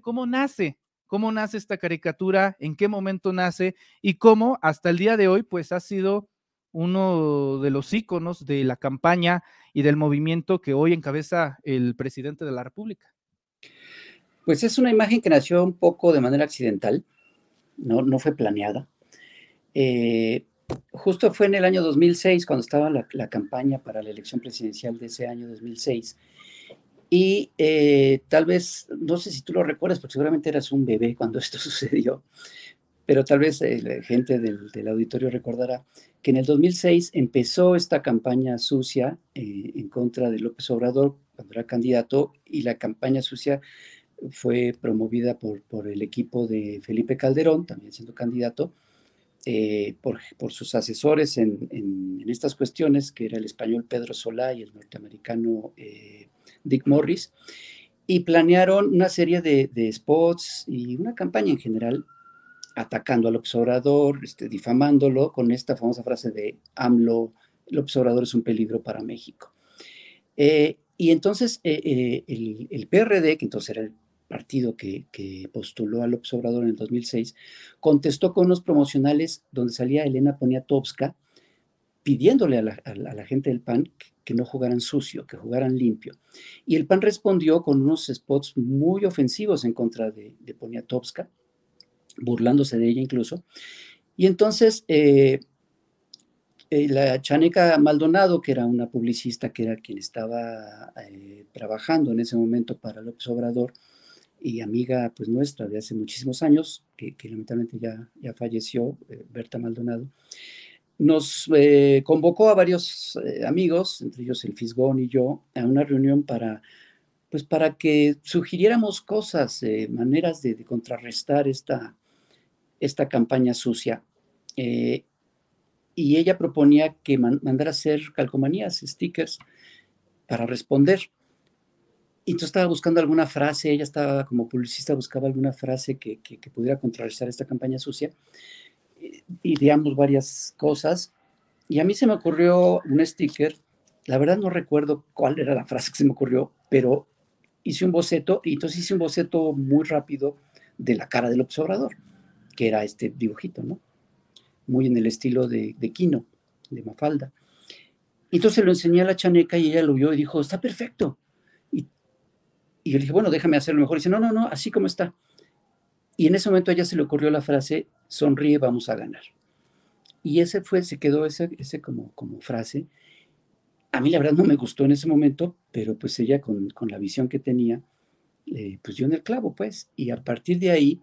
cómo nace, cómo nace esta caricatura, en qué momento nace y cómo hasta el día de hoy pues ha sido uno de los iconos de la campaña y del movimiento que hoy encabeza el presidente de la República. Pues es una imagen que nació un poco de manera accidental, no, no fue planeada. Eh, justo fue en el año 2006, cuando estaba la, campaña para la elección presidencial de ese año 2006, y eh, tal vez, no sé si tú lo recuerdas, porque seguramente eras un bebé cuando esto sucedió, pero tal vez eh, la gente del, auditorio recordará que en el 2006 empezó esta campaña sucia eh, en contra de López Obrador cuando era candidato y la campaña sucia fue promovida por, por el equipo de Felipe Calderón, también siendo candidato, por, sus asesores en, en, estas cuestiones, que era el español Pedro Solá y el norteamericano Dick Morris, y planearon una serie de, spots y una campaña en general atacando al observador, este, difamándolo con esta famosa frase de AMLO, el observador es un peligro para México. Eh, y entonces eh, eh, el, PRD, que entonces era el partido que, que, postuló al observador en el 2006, contestó con unos promocionales donde salía Elena Poniatowska pidiéndole a la, gente del PAN que no jugaran sucio, que jugaran limpio. Y el PAN respondió con unos spots muy ofensivos en contra de, Poniatowska, burlándose de ella incluso. Y entonces eh, eh, la Chaneca Maldonado, que era una publicista que era quien estaba eh, trabajando en ese momento para López Obrador y amiga pues nuestra de hace muchísimos años, que, lamentablemente ya, ya falleció, Berta Maldonado, nos eh, convocó a varios eh, amigos, entre ellos el Fisgón y yo, a una reunión para, pues, para que sugiriéramos cosas, eh, maneras de, contrarrestar esta, esta campaña sucia. y ella proponía que mandara hacer calcomanías, stickers, para responder. Y entonces estaba buscando alguna frase, ella estaba como publicista, buscaba alguna frase que pudiera contrarrestar esta campaña sucia ideamos varias cosas y a mí se me ocurrió un sticker, la verdad no recuerdo cuál era la frase que se me ocurrió, pero hice un boceto y entonces hice un boceto muy rápido de la cara del observador, que era este dibujito, ¿no? Muy en el estilo de, de Kino, de Mafalda. Entonces lo enseñé a la chaneca y ella lo vio y dijo, está perfecto. Y, y yo le dije, bueno, déjame hacerlo mejor. Y dice, no, no, no, así como está. Y en ese momento a ella se le ocurrió la frase, sonríe, vamos a ganar. Y ese fue, se quedó ese, ese como, como frase. A mí la verdad no me gustó en ese momento, pero pues ella con, la visión que tenía, eh, pues dio en el clavo, pues. Y a partir de ahí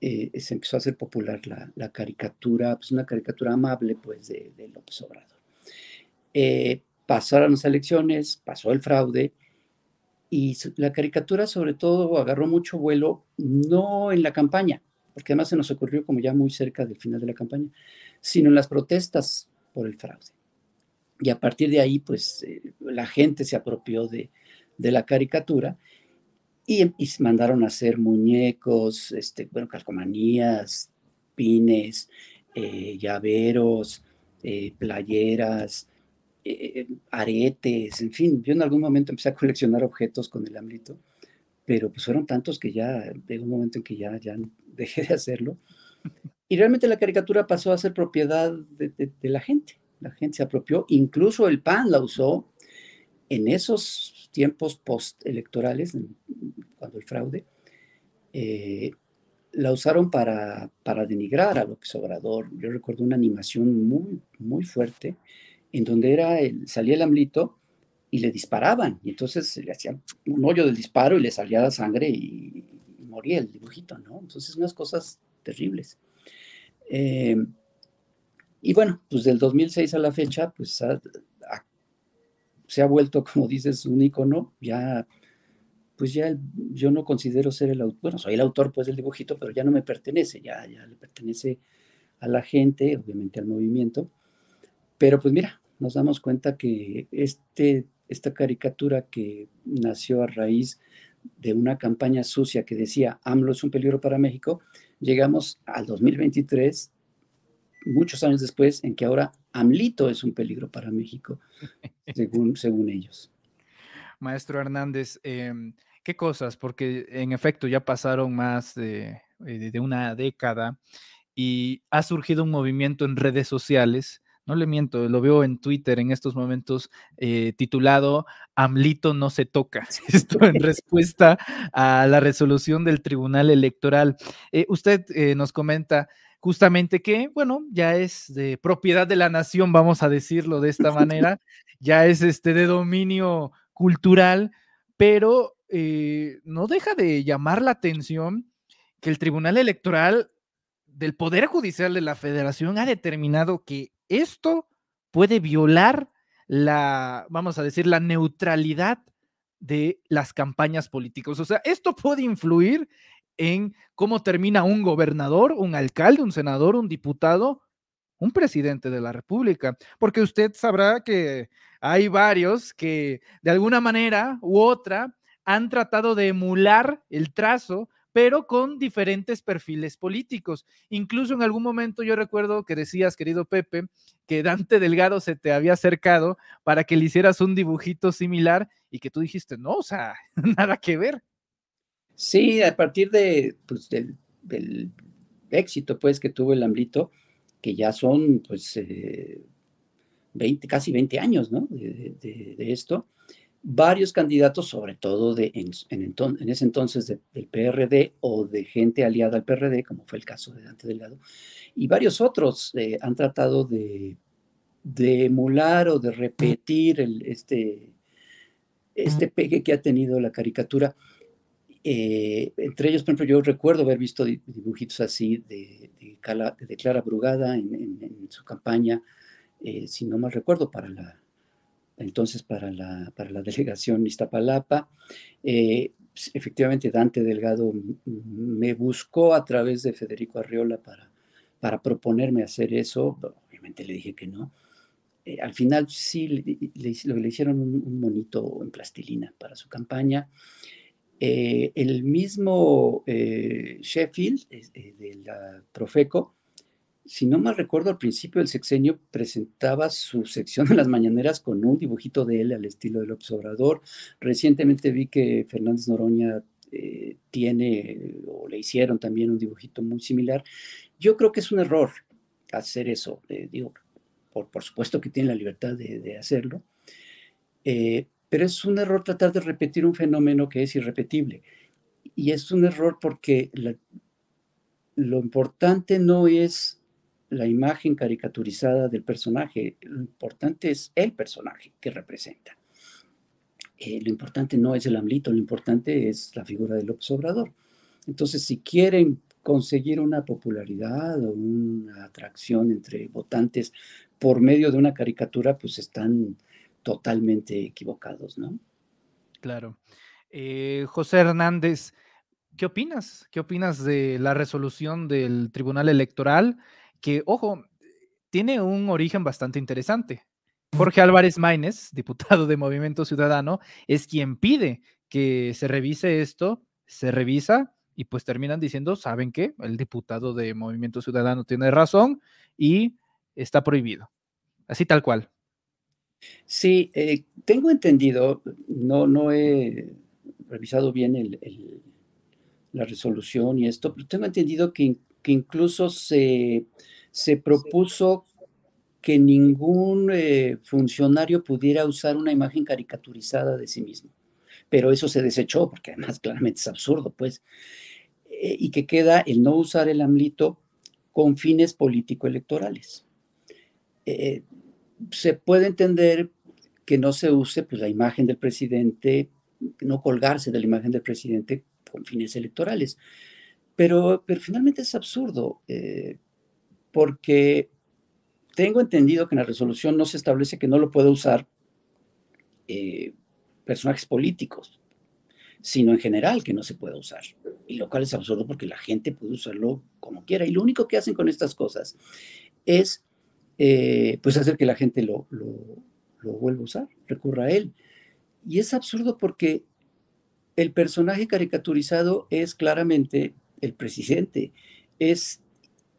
eh, se empezó a hacer popular la, caricatura, pues una caricatura amable, pues, de, López Obrador. Eh, pasaron las elecciones, pasó el fraude, y la caricatura sobre todo agarró mucho vuelo, no en la campaña, porque además se nos ocurrió como ya muy cerca del final de la campaña, sino en las protestas por el fraude. Y a partir de ahí, pues eh, la gente se apropió de, de la caricatura y, mandaron a hacer muñecos, este, bueno, calcomanías, pines, eh, llaveros, eh, playeras, aretes, en fin. Yo en algún momento empecé a coleccionar objetos con el ámbito pero pues fueron tantos que ya llegó un momento en que ya, ya dejé de hacerlo. Y realmente la caricatura pasó a ser propiedad de, la gente. La gente se apropió, incluso el PAN la usó en esos tiempos postelectorales, cuando el fraude, eh, la usaron para, para denigrar a López Obrador. Yo recuerdo una animación muy, muy fuerte en donde era el, salía el AMLITO y le disparaban. Y entonces le hacían un hoyo del disparo y le salía la sangre y, moría el dibujito, ¿no? Entonces, unas cosas terribles. Eh, y bueno, pues del 2006 a la fecha, pues se ha vuelto, como dices, un icono. Ya, pues ya yo no considero ser el autor, bueno, soy el autor pues del dibujito, pero ya no me pertenece, ya, ya le pertenece a la gente, obviamente al movimiento. Pero pues mira, nos damos cuenta que este esta caricatura que nació a raíz de una campaña sucia que decía AMLO es un peligro para México, llegamos al 2023, muchos años después, en que ahora AMLITO es un peligro para México, según, según ellos. Maestro Hernández, em, ¿qué cosas? Porque en efecto ya pasaron más de, eh, de una década y ha surgido un movimiento en redes sociales no le miento, lo veo en Twitter en estos momentos eh, titulado AMLITO no se toca. Esto en respuesta a la resolución del Tribunal Electoral. Eh, usted eh, nos comenta justamente que, bueno, ya es de propiedad de la nación, vamos a decirlo de esta manera, ya es este de dominio cultural, pero no deja de llamar la atención que el Tribunal Electoral del Poder Judicial de la Federación ha determinado que esto puede violar la, vamos a decir, la neutralidad de las campañas políticas. O sea, esto puede influir en cómo termina un gobernador, un alcalde, un senador, un diputado, un presidente de la República, porque usted sabrá que hay varios que de alguna manera u otra han tratado de emular el trazo pero con diferentes perfiles políticos. Incluso en algún momento yo recuerdo que decías, querido Pepe, que Dante Delgado se te había acercado para que le hicieras un dibujito similar y que tú dijiste, no, o sea, nada que ver. Sí, a partir de, pues, del, éxito pues, que tuvo el hambrito que ya son pues, eh, casi 20 años ¿no? de esto, varios candidatos, sobre todo en, ese entonces del PRD o de gente aliada al PRD, como fue el caso de Dante Delgado, y varios otros eh, han tratado de, emular o de repetir este, este pegue que ha tenido la caricatura. Eh, entre ellos, por ejemplo, yo recuerdo haber visto dibujitos así de, Clara Brugada en, su campaña, eh, si no mal recuerdo, para la entonces para la, delegación Iztapalapa. Eh, pues, efectivamente, Dante Delgado me buscó a través de Federico Arriola para, proponerme hacer eso. Obviamente le dije que no. Eh, al final sí le, hicieron un, monito en plastilina para su campaña. Eh, el mismo Sheffield de la Profeco si no mal recuerdo, al principio del sexenio presentaba su sección de las mañaneras con un dibujito de él al estilo del observador. Recientemente vi que Fernández Noroña eh, tiene o le hicieron también un dibujito muy similar. Yo creo que es un error hacer eso. Eh, digo, por, por, supuesto que tiene la libertad de, hacerlo, eh, pero es un error tratar de repetir un fenómeno que es irrepetible. Y es un error porque lo importante no es la imagen caricaturizada del personaje, lo importante es el personaje que representa. Eh, lo importante no es el amlito, lo importante es la figura del observador. Entonces, si quieren conseguir una popularidad o una atracción entre votantes por medio de una caricatura, pues están totalmente equivocados, ¿no? Claro. Eh, José Hernández, ¿qué opinas? ¿Qué opinas de la resolución del Tribunal Electoral? que, ojo, tiene un origen bastante interesante. Jorge Álvarez Maínez, diputado de Movimiento Ciudadano, es quien pide que se revise esto, se revisa y pues terminan diciendo, ¿saben qué? El diputado de Movimiento Ciudadano tiene razón y está prohibido. Así tal cual. Sí, eh, tengo entendido, no, no he revisado bien el, la resolución y esto, pero tengo entendido que que incluso se, se propuso que ningún eh, funcionario pudiera usar una imagen caricaturizada de sí mismo. Pero eso se desechó, porque además claramente es absurdo, pues, eh, y que queda el no usar el AMLITO con fines político-electorales. Eh, se puede entender que no se use pues, la imagen del presidente, no colgarse de la imagen del presidente con fines electorales, pero, finalmente es absurdo, eh, porque tengo entendido que en la resolución no se establece que no lo puede usar eh, personajes políticos, sino en general que no se puede usar. Y lo cual es absurdo porque la gente puede usarlo como quiera. Y lo único que hacen con estas cosas es eh, pues hacer que la gente lo, lo, lo vuelva a usar, recurra a él. Y es absurdo porque el personaje caricaturizado es claramente el presidente, es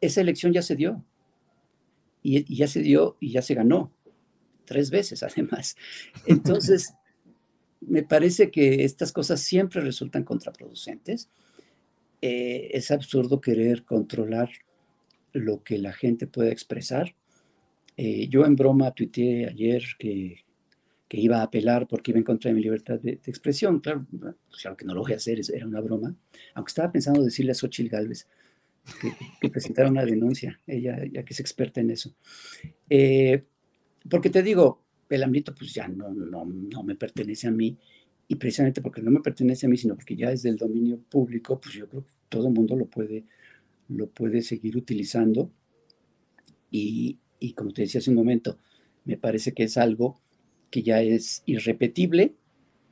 esa elección ya se dio. Y, ya se dio y ya se ganó. Tres veces, además. Entonces, me parece que estas cosas siempre resultan contraproducentes. Eh, es absurdo querer controlar lo que la gente pueda expresar. Eh, yo en broma tuiteé ayer que que iba a apelar porque iba en contra de mi libertad de, expresión. Claro, claro que no lo voy a hacer, era una broma. Aunque estaba pensando decirle a Xochitl Galvez que, presentara una denuncia, ella ya que es experta en eso. Eh, porque te digo, el ámbito pues ya no, no, no me pertenece a mí y precisamente porque no me pertenece a mí, sino porque ya es del dominio público, pues yo creo que todo el mundo lo puede, lo puede seguir utilizando. Y, y como te decía hace un momento, me parece que es algo que ya es irrepetible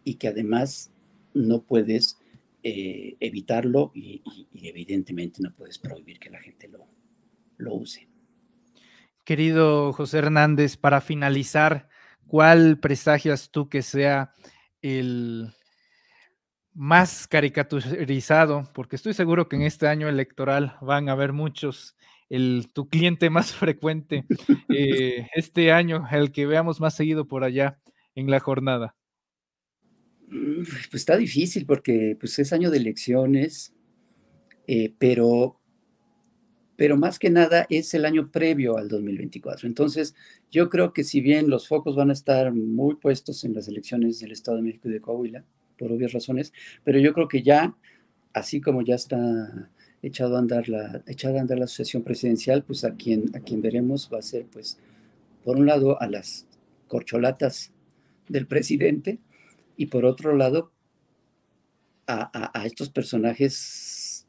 y que además no puedes eh, evitarlo y, evidentemente no puedes prohibir que la gente lo, lo use. Querido José Hernández, para finalizar, ¿cuál presagias tú que sea el más caricaturizado? Porque estoy seguro que en este año electoral van a haber muchos el, tu cliente más frecuente eh, este año, el que veamos más seguido por allá en la jornada? Mm, pues, pues está difícil porque pues, es año de elecciones, eh, pero, pero más que nada es el año previo al 2024. Entonces, yo creo que si bien los focos van a estar muy puestos en las elecciones del Estado de México y de Coahuila, por obvias razones, pero yo creo que ya, así como ya está echado a andar la, andar la asociación presidencial, pues a quien, a quien veremos va a ser, pues, por un lado, a las corcholatas del presidente y por otro lado, a, estos personajes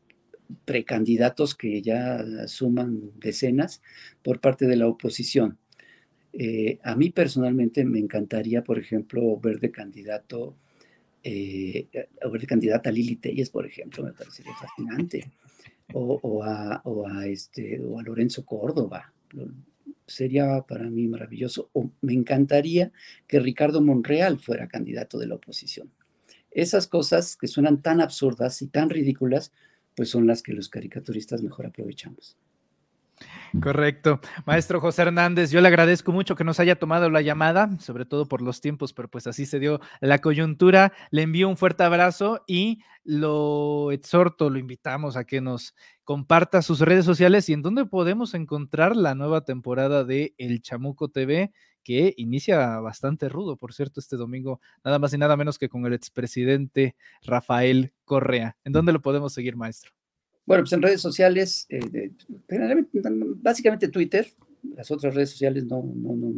precandidatos que ya suman decenas por parte de la oposición. Eh, a mí personalmente me encantaría, por ejemplo, ver de candidato, eh, ver de candidata Lili Telles, por ejemplo, me parecería fascinante o, a, este, a Lorenzo Córdoba. Sería para mí maravilloso. O me encantaría que Ricardo Monreal fuera candidato de la oposición. Esas cosas que suenan tan absurdas y tan ridículas, pues son las que los caricaturistas mejor aprovechamos. Correcto. Maestro José Hernández, yo le agradezco mucho que nos haya tomado la llamada, sobre todo por los tiempos, pero pues así se dio la coyuntura. Le envío un fuerte abrazo y lo exhorto, lo invitamos a que nos comparta sus redes sociales y en dónde podemos encontrar la nueva temporada de El Chamuco TV que inicia bastante rudo, por cierto, este domingo, nada más y nada menos que con el expresidente Rafael Correa. ¿En dónde lo podemos seguir, maestro? Bueno, pues en redes sociales, eh, mm, básicamente Twitter, las otras redes sociales no, no, no,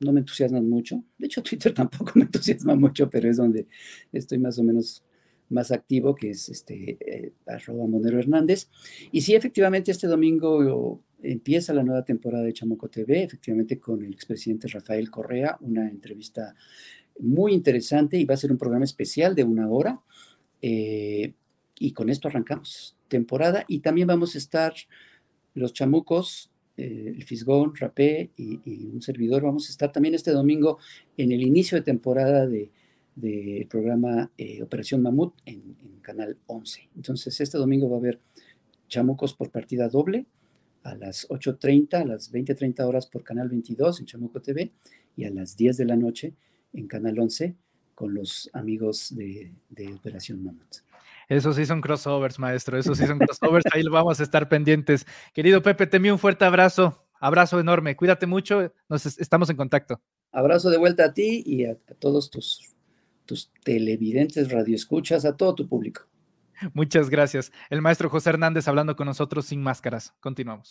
no, me entusiasman mucho. De hecho, Twitter tampoco me entusiasma mucho, pero es donde estoy más o menos más activo, que es este eh, arroba Monero Hernández. Y sí, efectivamente, este domingo empieza la nueva temporada de Chamoco TV, efectivamente con el expresidente Rafael Correa, una entrevista muy interesante y va a ser un programa especial de una hora. Eh, y con esto arrancamos temporada y también vamos a estar los chamucos, eh, el Fisgón, Rapé y, un servidor, vamos a estar también este domingo en el inicio de temporada del de, programa eh, Operación Mamut en, Canal 11. Entonces este domingo va a haber chamucos por partida doble a las 8.30, a las 20.30 horas por Canal 22 en Chamuco TV y a las 10 de la noche en Canal 11 con los amigos de Operación Mamut. Eso sí son crossovers, maestro. Eso sí son crossovers. Ahí lo vamos a estar pendientes. Querido Pepe, te envío un fuerte abrazo. Abrazo enorme. Cuídate mucho. Nos estamos en contacto. Abrazo de vuelta a ti y a, todos tus, tus televidentes, radioescuchas, a todo tu público. Muchas gracias. El maestro José Hernández hablando con nosotros sin máscaras. Continuamos.